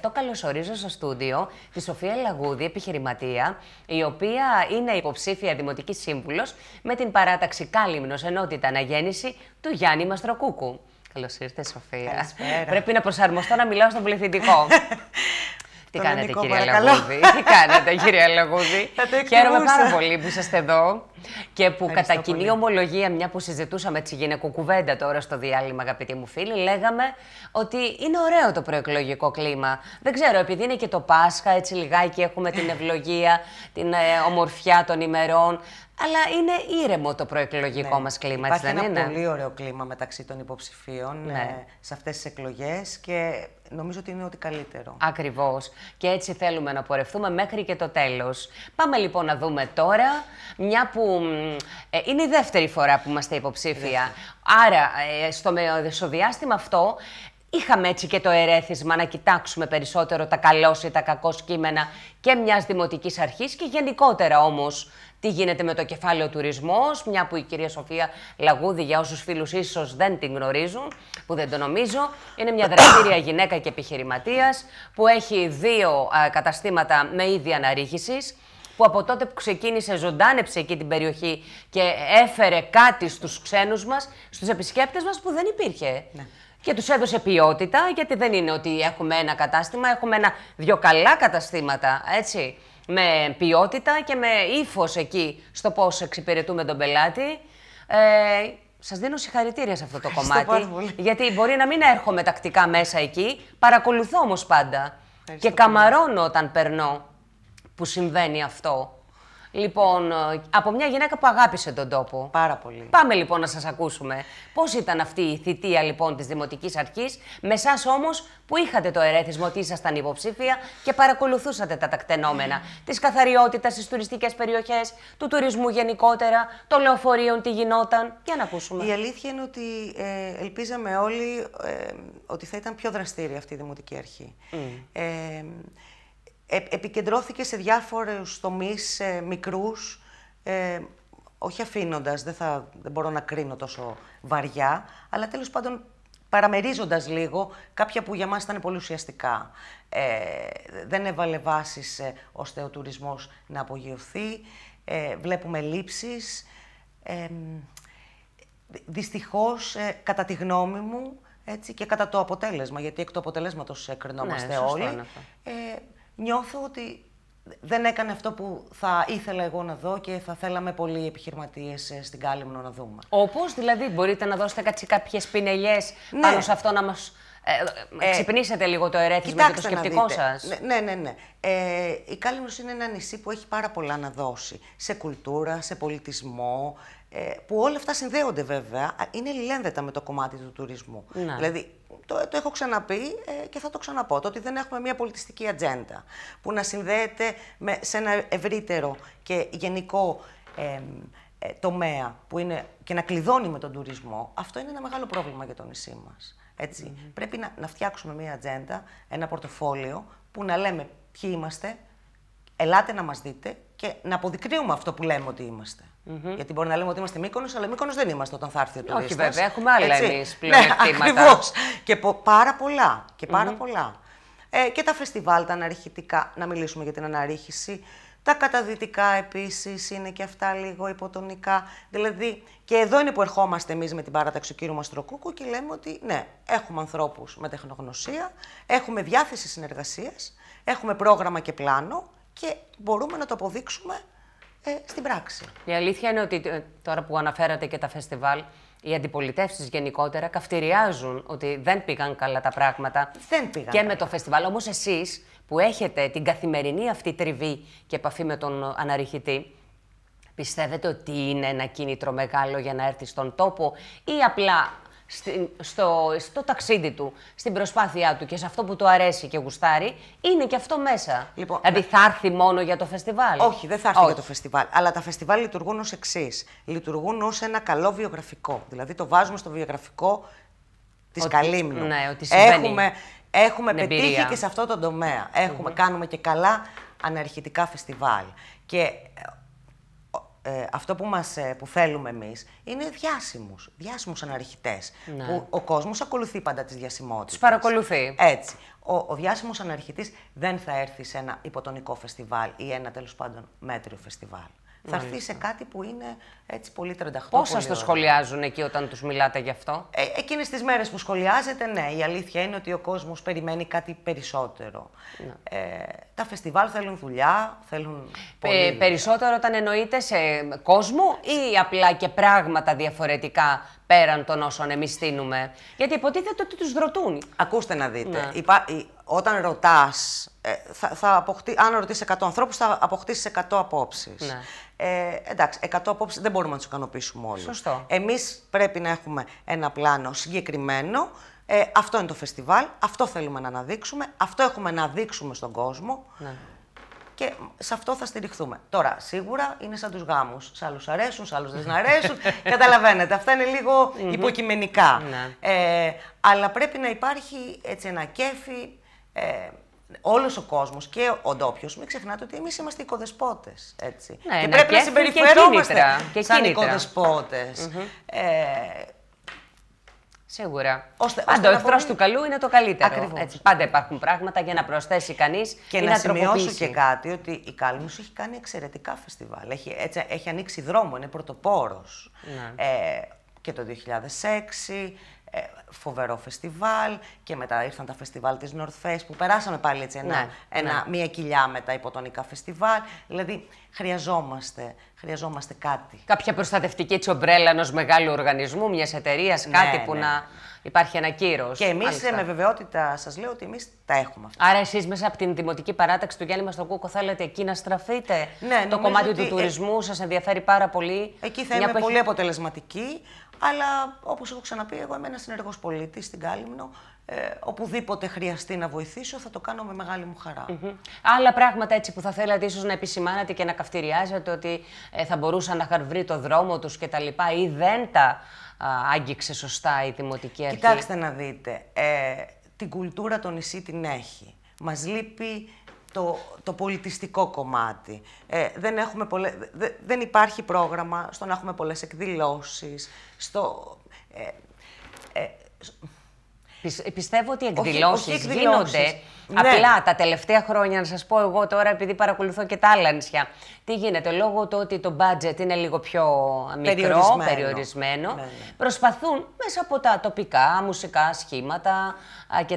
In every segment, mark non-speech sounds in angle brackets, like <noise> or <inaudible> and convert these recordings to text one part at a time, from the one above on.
αυτό καλωσορίζω στο στούντιο τη Σοφία Λαγούδη, επιχειρηματία, η οποία είναι υποψήφια δημοτικής σύμβουλος με την παράταξη Κάλυμνος Ενότητα Αναγέννηση του Γιάννη Μαστροκούκου. Καλώς ήρθες, Σοφία. Καλησπέρα. Πρέπει να προσαρμοστώ να μιλάω στον πληθυντικό. <laughs> Τι κάνετε, κυρία Λαγούδη. Τι κάνετε, κυρία Λαγούδη. Χαίρομαι πάρα πολύ που είσαστε εδώ. Και που κατά κοινή ομολογία, μια που συζητούσαμε τη γυναικοκουβέντα τώρα στο διάλειμμα, αγαπητοί μου φίλοι, λέγαμε ότι είναι ωραίο το προεκλογικό κλίμα. Δεν ξέρω, επειδή είναι και το Πάσχα, έτσι λιγάκι έχουμε την ευλογία, <laughs> την ε, ομορφιά των ημερών. Αλλά είναι ήρεμο το προεκλογικό ναι. μας κλίμα, Υπάρχει έτσι δεν είναι. Υπάρχει ένα πολύ ωραίο κλίμα μεταξύ των υποψηφίων ναι. ε, σε αυτές τις εκλογές και νομίζω ότι είναι ότι καλύτερο. Ακριβώς. Και έτσι θέλουμε να πορευτούμε μέχρι και το τέλος. Πάμε λοιπόν να δούμε τώρα, μια που ε, είναι η δεύτερη φορά που είμαστε υποψήφια. Άρα, ε, στο μεσοδιάστημα ε, αυτό, Είχαμε έτσι και το ερέθισμα να κοιτάξουμε περισσότερο τα καλός ή τα κακός κείμενα και μιας δημοτικής αρχής και γενικότερα όμως τι γίνεται με το κεφάλαιο τουρισμός, μια που η κυρία Σοφία Λαγούδη, για όσους φίλους ίσως δεν την γνωρίζουν, που δεν το νομίζω, είναι μια δραστήρια γυναίκα και επιχειρηματίας που έχει δύο ε, καταστήματα με ίδια αναρρίχησης που από τότε που ξεκίνησε ζωντάνεψε εκεί την περιοχή και έφερε κάτι στους ξένους μας, στους επισκέπτες μας που δεν υπήρχε. Ναι. Και τους έδωσε ποιότητα, γιατί δεν είναι ότι έχουμε ένα κατάστημα, έχουμε ένα, δυο καλά καταστήματα, έτσι, με ποιότητα και με ύφος εκεί στο πώς εξυπηρετούμε τον πελάτη. Ε, Σας δίνω συγχαρητήρια σε αυτό το κομμάτι. Γιατί μπορεί να μην έρχομαι τακτικά μέσα εκεί, παρακολουθώ όμως πάντα. και καμαρώνω όταν περνώ που συμβαίνει αυτό. Λοιπόν, ε, από μια γυναίκα που αγάπησε τον τόπο. Πάρα πολύ. Πάμε λοιπόν να σας ακούσουμε. πώς ήταν αυτή η θητεία λοιπόν της Δημοτικής Αρχής με εσάς όμως που είχατε το ερέθισμα ότι ήσασταν υποψήφια και παρακολουθούσατε τα τακτενόμενα mm. της καθαριότητας στις τουριστικές περιοχές, του τουρισμού γενικότερα, των λεωφορείων, τι γινόταν. Για να ακούσουμε. Η αλήθεια είναι ότι ε, ελπίζαμε όλοι ε, ότι θα ήταν πιο δραστήρια αυτή η Δημοτική Αρχή. Ε, ε, επικεντρώθηκε σε διάφορους τομείς ε, μικρούς, όχι αφήνοντας, δεν, θα, δεν μπορώ να κρίνω τόσο βαριά, αλλά τέλος πάντων παραμερίζοντας λίγο κάποια που για μας ήταν πολύ ουσιαστικά. Ε, δεν έβαλε βάσεις ε, ώστε ο τουρισμός να απογειωθεί, ε, βλέπουμε λήψεις. Ε, δυστυχώς, κατά τη γνώμη μου, έτσι, και κατά το αποτέλεσμα, γιατί εκ του αποτελέσματος ναι, κρινόμαστε όλοι, νιώθω ότι δεν έκανε αυτό που θα ήθελα εγώ να δω και θα θέλαμε πολλοί επιχειρηματίες ε, στην Κάλυμνο να δούμε. Όπως, δηλαδή, μπορείτε να δώσετε κάποιες πινελιές ναι. πάνω σε αυτό να μας. Ε, ε, ξυπνήσετε λίγο το ερέθισμα και το σκεπτικό σας. Ναι, ναι, ναι, ναι. Ε, η Κάλυμνος είναι ένα νησί που έχει πάρα πολλά να δώσει σε κουλτούρα, σε πολιτισμό, ε, που όλα αυτά συνδέονται βέβαια, είναι λιλένδετα με το κομμάτι του τουρισμού. Ναι. Δηλαδή, το, το έχω ξαναπεί ε, και θα το ξαναπώ, το ότι δεν έχουμε μια πολιτιστική ατζέντα που να συνδέεται με, σε ένα ευρύτερο και γενικό ε, τομέα που είναι, και να κλειδώνει με τον τουρισμό, αυτό είναι ένα μεγάλο πρόβλημα για το νησί μας. Έτσι. Πρέπει να, να φτιάξουμε μια ατζέντα, ένα πορτοφόλιο που να λέμε ποιοι είμαστε, ελάτε να μας δείτε και να αποδεικνύουμε αυτό που λέμε ότι είμαστε. Mm-hmm. Γιατί μπορεί να λέμε ότι είμαστε μήκονος, αλλά μήκονος δεν είμαστε όταν θα έρθει ο τουρίστας. Όχι, βέβαια, έχουμε άλλα εμεί πλέον Ναι, και πο- πάρα πολλά. Και, πάρα mm-hmm. πολλά. Ε, και τα φεστιβάλ, τα αναρχητικά, να μιλήσουμε για την αναρρίχηση. Τα καταδυτικά επίσης είναι και αυτά λίγο υποτονικά. Δηλαδή, και εδώ είναι που ερχόμαστε εμείς με την παράταξη του κύριου Μαστροκούκου και λέμε ότι ναι, έχουμε ανθρώπους με τεχνογνωσία, έχουμε διάθεση συνεργασίας, έχουμε πρόγραμμα και πλάνο και μπορούμε να το αποδείξουμε ε, στην πράξη. Η αλήθεια είναι ότι ε, τώρα που αναφέρατε και τα φεστιβάλ, οι αντιπολιτεύσεις γενικότερα καυτηριάζουν ότι δεν πήγαν καλά τα πράγματα. Δεν πήγαν. Και με το φεστιβάλ. Όμως εσείς που έχετε την καθημερινή αυτή τριβή και επαφή με τον ε, αναρριχητή, πιστεύετε ότι είναι ένα κίνητρο μεγάλο για να έρθει στον τόπο ή απλά στο, στο, ταξίδι του, στην προσπάθειά του και σε αυτό που του αρέσει και γουστάρει, είναι και αυτό μέσα. Λοιπόν, δηλαδή θα έρθει μόνο για το φεστιβάλ. Όχι, δεν θα έρθει για το φεστιβάλ. Αλλά τα φεστιβάλ λειτουργούν ως εξής. Λειτουργούν ως ένα καλό βιογραφικό. Δηλαδή το βάζουμε στο βιογραφικό της Καλύμνου. Ναι, ότι Έχουμε, έχουμε πετύχει και σε αυτό το τομέα. Κάνουμε και καλά αναρχητικά φεστιβάλ. Και ε, ε, αυτό που, μας, ε, που θέλουμε εμείς είναι διάσημους, διάσημους αναρχητές. Ναι. Που ο κόσμος ακολουθεί πάντα τις διασημότητες. Τους παρακολουθεί. Έτσι. Ο, ο διάσημος δεν θα έρθει σε ένα υποτονικό φεστιβάλ ή ένα τέλος πάντων μέτριο φεστιβάλ θα έρθει σε κάτι που είναι έτσι πολύ τρανταχτό. Πώ σας το σχολιάζουν εκεί όταν τους μιλάτε γι' αυτό, ε, Εκείνες τις μέρες που σχολιάζετε, ναι. Η αλήθεια είναι ότι ο κόσμος περιμένει κάτι περισσότερο. Ναι. Ε, τα φεστιβάλ θέλουν δουλειά, θέλουν. Ε, περισσότερο όταν εννοείται σε κόσμο ή απλά και πράγματα διαφορετικά πέραν των όσων εμείς στείλουμε. Γιατί υποτίθεται ότι τους ρωτούν. Ακούστε να δείτε. Ναι όταν ρωτάς ε, θα, θα αν ρωτήσει 100 ανθρώπους, θα αποκτήσεις 100 απόψεις. Ναι. Ε, εντάξει, 100 απόψεις δεν μπορούμε να τους ικανοποιήσουμε όλους. Σωστό. Εμείς πρέπει να έχουμε ένα πλάνο συγκεκριμένο. Ε, αυτό είναι το φεστιβάλ, αυτό θέλουμε να αναδείξουμε, αυτό έχουμε να δείξουμε στον κόσμο. Ναι. Και σε αυτό θα στηριχθούμε. Τώρα, σίγουρα είναι σαν τους γάμους. Σ' άλλους αρέσουν, σ' άλλους δεν αρέσουν. Καταλαβαίνετε, αυτά είναι λίγο υποκειμενικά. Ναι. Ε, αλλά πρέπει να υπάρχει έτσι ένα κέφι, ε, όλος ο κόσμος και ο ντόπιος, μην ξεχνάτε ότι εμείς είμαστε οικοδεσπότες. Έτσι. Ναι, και ναι, πρέπει και να συμπεριφερόμαστε και και σαν οικοδεσποτε mm ε, Σίγουρα. Ώστε, Πάντα ο εχθρό του καλού είναι το καλύτερο. Ακριβώς. Έτσι, πάντα υπάρχουν πράγματα για να προσθέσει κανείς και ή να, να σημειώσω και κάτι ότι η Κάλμου έχει κάνει εξαιρετικά φεστιβάλ. Έχει, έτσι, έχει ανοίξει δρόμο, είναι πρωτοπόρος. Ναι. Ε, και το 2006 ε, φοβερό φεστιβάλ και μετά ήρθαν τα φεστιβάλ της Νορφέ που περάσαμε πάλι έτσι ένα, ναι, ένα ναι. μία κοιλιά με τα υποτονικά φεστιβάλ. Δηλαδή χρειαζόμαστε, χρειαζόμαστε κάτι. Κάποια προστατευτική τσομπρέλα ενός μεγάλου οργανισμού, μιας εταιρείας, ναι, κάτι που ναι. να υπάρχει ένα κύρος. Και εμείς με βεβαιότητα σας λέω ότι εμείς τα έχουμε αυτά. Άρα, εσείς μέσα από την δημοτική παράταξη του Γιάννη Μαστοκούκο θέλετε εκεί να στραφείτε. Ναι, το κομμάτι του ε, τουρισμού σας ενδιαφέρει πάρα πολύ. Εκεί θα είμαι πολύ αποτελεσματική. Αλλά όπως έχω ξαναπεί, εγώ είμαι ένας συνεργό πολίτης στην Κάλυμνο. Ε, οπουδήποτε χρειαστεί να βοηθήσω, θα το κάνω με μεγάλη μου χαρά. Άλλα πράγματα έτσι που θα θέλατε ίσως να επισημάνατε και να καυτηριάζετε ότι ε, θα μπορούσαν να είχαν βρει το δρόμο τους και τα λοιπά ή δεν τα α, άγγιξε σωστά η Δημοτική Αρχή. Κοιτάξτε να δείτε, ε, την κουλτούρα το νησί την έχει. Μας λείπει το, το πολιτιστικό κομμάτι. Ε, δεν, έχουμε πολλέ δεν υπάρχει πρόγραμμα στο να έχουμε πολλές εκδηλώσεις, στο... Ε, ε, Πιστεύω ότι οι εκδηλώσει γίνονται. Ναι. Απλά τα τελευταία χρόνια, να σας πω εγώ τώρα, επειδή παρακολουθώ και τα άλλα νησιά, τι γίνεται. Λόγω του ότι το budget είναι λίγο πιο μικρό, περιορισμένο, ναι, ναι. προσπαθούν μέσα από τα τοπικά μουσικά σχήματα κτλ.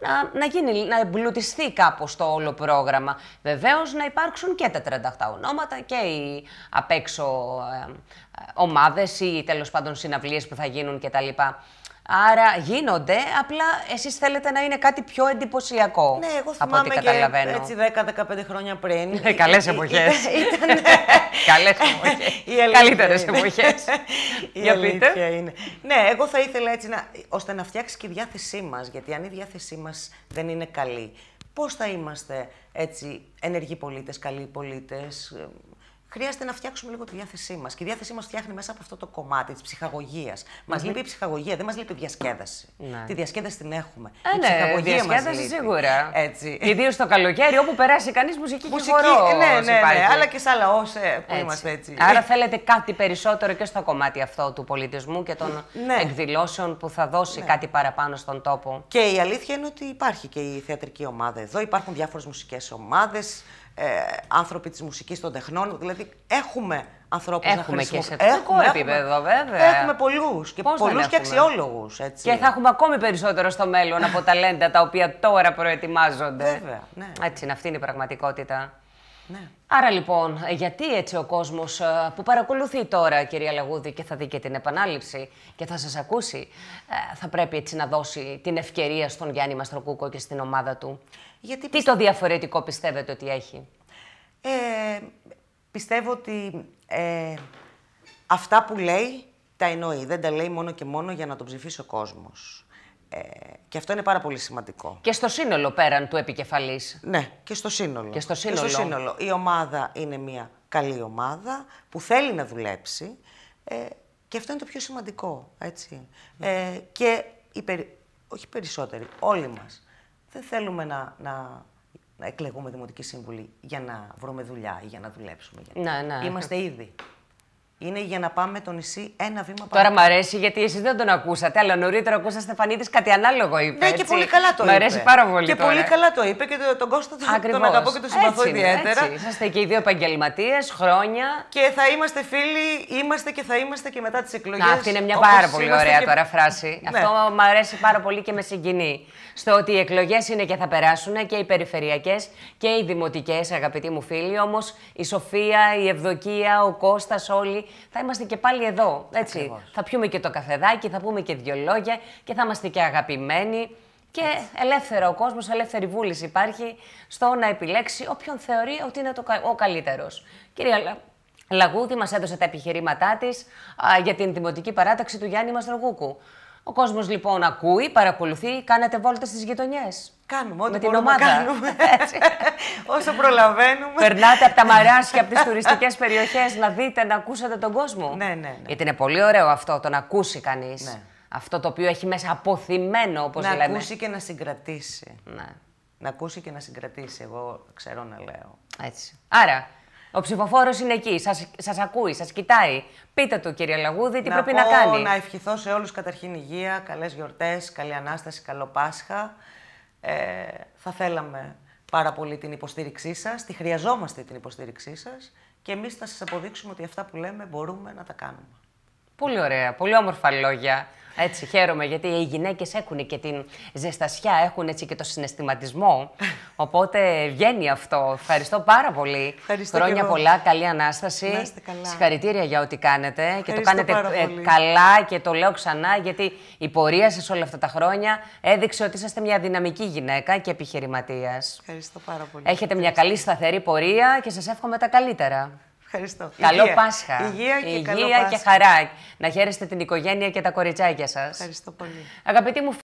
Να, να, γίνει, να εμπλουτιστεί κάπως το όλο πρόγραμμα. Βεβαίως να υπάρξουν και τα 38 ονόματα και οι απ' έξω ε, ε, ομάδες ή τέλος πάντων συναυλίες που θα γίνουν κτλ. Άρα γίνονται, απλά εσείς θέλετε να είναι κάτι πιο εντυπωσιακό. Ναι, εγώ θυμάμαι και έτσι 10-15 χρόνια πριν. Ναι, <laughs> καλές εποχές. <laughs> καλές εποχές. Καλύτερες <laughs> εποχές. Η Για Είναι. Ναι, εγώ θα ήθελα έτσι να... ώστε να φτιάξει και η διάθεσή μας, γιατί αν η διάθεσή μας δεν είναι καλή, πώς θα είμαστε έτσι ενεργοί πολίτες, καλοί πολίτες, χρειάζεται να φτιάξουμε λίγο τη διάθεσή μας. Και η διάθεσή μας φτιάχνει μέσα από αυτό το κομμάτι της ψυχαγωγια Μας λείπει η ψυχαγωγία, δεν μας λείπει η διασκέδαση. Ναι. Τη διασκέδαση την έχουμε. Ε, η ναι, ψυχαγωγία διασκέδαση σίγουρα. Έτσι. Ιδίως το καλοκαίρι, όπου περάσει κανείς μουσική, μουσική και χορό. Ναι, ναι, ναι, ναι, αλλά και σε άλλα όσα που είμαστε έτσι. Άρα θέλετε κάτι περισσότερο και στο κομμάτι αυτό του πολιτισμού και των ναι. εκδηλώσεων που θα δώσει ναι. κάτι παραπάνω στον τόπο. Και η αλήθεια είναι ότι υπάρχει και η θεατρική ομάδα εδώ, υπάρχουν διάφορες μουσικές ομάδες ε, άνθρωποι της μουσικής των τεχνών. Δηλαδή, έχουμε ανθρώπους να χρησιμοποιούν. Και σε βέβαια. Έχουμε πολλούς και πολλού και αξιόλογου. Και θα έχουμε ακόμη περισσότερο στο μέλλον από ταλέντα τα οποία τώρα προετοιμάζονται. Βέβαια. Ναι. Έτσι, αυτή είναι η πραγματικότητα. Ναι. Άρα λοιπόν, ε, γιατί έτσι ο κόσμος ε, που παρακολουθεί τώρα, κυρία Λαγούδη, και θα δει και την επανάληψη και θα σας ακούσει, ε, θα πρέπει έτσι να δώσει την ευκαιρία στον Γιάννη Μαστροκούκο και στην ομάδα του. Γιατί Τι το διαφορετικό πιστεύετε ότι έχει. Ε, πιστεύω ότι ε, αυτά που λέει τα εννοεί. Δεν τα λέει μόνο και μόνο για να τον ψηφίσει ο κόσμος. Ε, και αυτό είναι πάρα πολύ σημαντικό. Και στο σύνολο πέραν του επικεφαλής. Ναι, και στο σύνολο. Και στο σύνολο. Και στο σύνολο. Η ομάδα είναι μια καλή ομάδα που θέλει να δουλέψει ε, και αυτό είναι το πιο σημαντικό, έτσι. Ε, και οι όχι περισσότεροι, όλοι μας, δεν θέλουμε να, εκλεγούμε δημοτική σύμβουλη για να βρούμε δουλειά ή για να δουλέψουμε. Ναι, ναι. Είμαστε ήδη είναι για να πάμε το νησί ένα βήμα παραπάνω. Τώρα μ' αρέσει γιατί εσείς δεν τον ακούσατε, αλλά νωρίτερα ακούσατε Στεφανίδης κάτι ανάλογο είπε. Ναι, και πολύ καλά το είπε. Μ' αρέσει πάρα πολύ. Και πολύ καλά το είπε και τον, τον Κώστα τον αγαπώ και τον συμπαθώ ιδιαίτερα. Έτσι. Είσαστε και οι δύο επαγγελματίες, χρόνια. Και θα είμαστε φίλοι, είμαστε και θα είμαστε και μετά τις εκλογές. Αυτή είναι μια πάρα πολύ ωραία τώρα φράση. Ναι. Αυτό μου αρέσει πάρα πολύ και με συγκινεί. Στο ότι οι εκλογές είναι και θα περάσουν και οι περιφερειακές και οι δημοτικές, αγαπητοί μου φίλοι. Όμως η Σοφία, η Ευδοκία, ο Κώστας, όλοι θα είμαστε και πάλι εδώ. Έτσι. Θα πιούμε και το καφεδάκι, θα πούμε και δύο λόγια και θα είμαστε και αγαπημένοι. Και ελεύθερο ο κόσμος, ελεύθερη βούληση υπάρχει στο να επιλέξει όποιον θεωρεί ότι είναι το, ο καλύτερος. Κυρία Λαγούδη, μας έδωσε τα επιχειρήματά της για την δημοτική παράταξη του Γιάννη Μαστρογούκου. Ο κόσμος λοιπόν ακούει, παρακολουθεί, κάνετε βόλτες στις γειτονιές. Κάνουμε, ό,τι την ομάδα. Κάνουμε. <laughs> Όσο προλαβαίνουμε. Περνάτε από τα <laughs> μαράσια, από τις τουριστικές περιοχές, να δείτε, να ακούσετε τον κόσμο. Ναι, ναι, ναι. Γιατί είναι πολύ ωραίο αυτό το να ακούσει κανείς, ναι. Αυτό το οποίο έχει μέσα αποθυμένο, όπως λέμε. Να ακούσει και να συγκρατήσει. Ναι. Να ακούσει και να συγκρατήσει. Εγώ ξέρω να λέω. Έτσι. Άρα, ο ψηφοφόρος είναι εκεί, σας ακούει, σας κοιτάει. Πείτε του, κύριε Λαγούδη, τι πρέπει να κάνει. Να ευχηθώ σε όλους καταρχήν υγεία, καλές γιορτές, καλή ανάσταση, καλό Πάσχα. Ε, θα θέλαμε πάρα πολύ την υποστήριξή σας. Τη χρειαζόμαστε την υποστήριξή σας και εμείς θα σας αποδείξουμε ότι αυτά που λέμε μπορούμε να τα κάνουμε. Πολύ ωραία, πολύ όμορφα λόγια. Έτσι, χαίρομαι, γιατί οι γυναίκες έχουν και την ζεστασιά, έχουν έτσι και το συναισθηματισμό. Οπότε βγαίνει αυτό. Ευχαριστώ πάρα πολύ. Ευχαριστώ Χρόνια πολλά, καλή ανάσταση. Καλά. Συγχαρητήρια για ό,τι κάνετε. Ευχαριστώ και το κάνετε ε, καλά και το λέω ξανά, γιατί η πορεία σας όλα αυτά τα χρόνια έδειξε ότι είσαστε μια δυναμική γυναίκα και επιχειρηματίας. Ευχαριστώ πάρα πολύ. Έχετε μια καλή σταθερή πορεία και σας εύχομαι τα καλύτερα. Ευχαριστώ. Καλό Υγεία. Πάσχα. Υγεία και, Υγεία και χαρά. Να χαίρεστε την οικογένεια και τα κοριτσάκια σας. Ευχαριστώ πολύ. Αγαπητοί μου